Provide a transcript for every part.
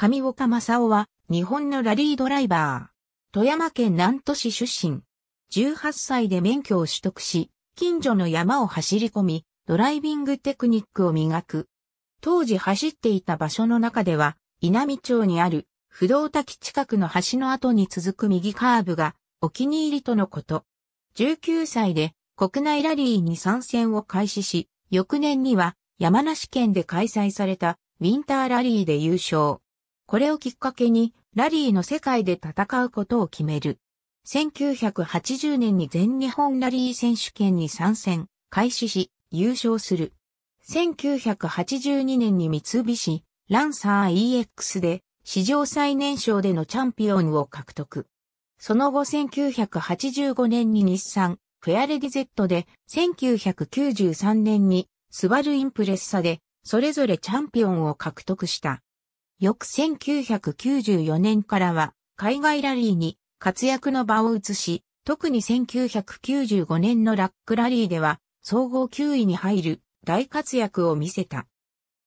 上岡正夫は、日本のラリードライバー。富山県南都市出身。18歳で免許を取得し、近所の山を走り込み、ドライビングテクニックを磨く。当時走っていた場所の中では、稲美町にある、不動滝近くの橋の後に続く右カーブが、お気に入りとのこと。19歳で、国内ラリーに参戦を開始し、翌年には、山梨県で開催された、ウィンターラリーで優勝。これをきっかけに、ラリーの世界で戦うことを決める。1980年に全日本ラリー選手権に参戦、開始し、優勝する。1982年に三菱、ランサー EX で、史上最年少でのチャンピオンを獲得。その後1985年に日産、フェアレディ Z で、1993年に、スバルインプレッサで、それぞれチャンピオンを獲得した。翌1994年からは海外ラリーに活躍の場を移し、特に1995年のラックラリーでは総合9位に入る大活躍を見せた。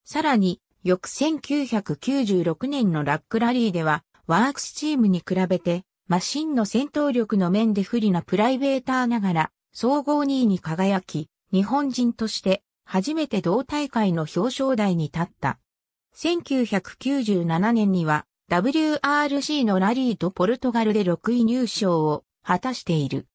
さらに、翌1996年のラックラリーでは、ワークスチームに比べて、マシンの戦闘力の面で不利なプライベーターながら、総合2位に輝き、日本人として初めて同大会の表彰台に立った。1997年には WRC のラリーとポルトガルで6位入賞を果たしている。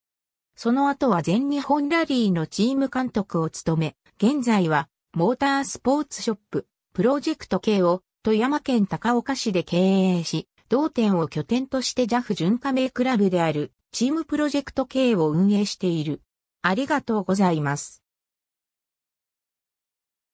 その後は全日本ラリーのチーム監督を務め、現在はモータースポーツショッププロジェクト系を富山県高岡市で経営し、同店を拠点として JAF 巡加盟クラブであるチームプロジェクト系を運営している。ありがとうございます。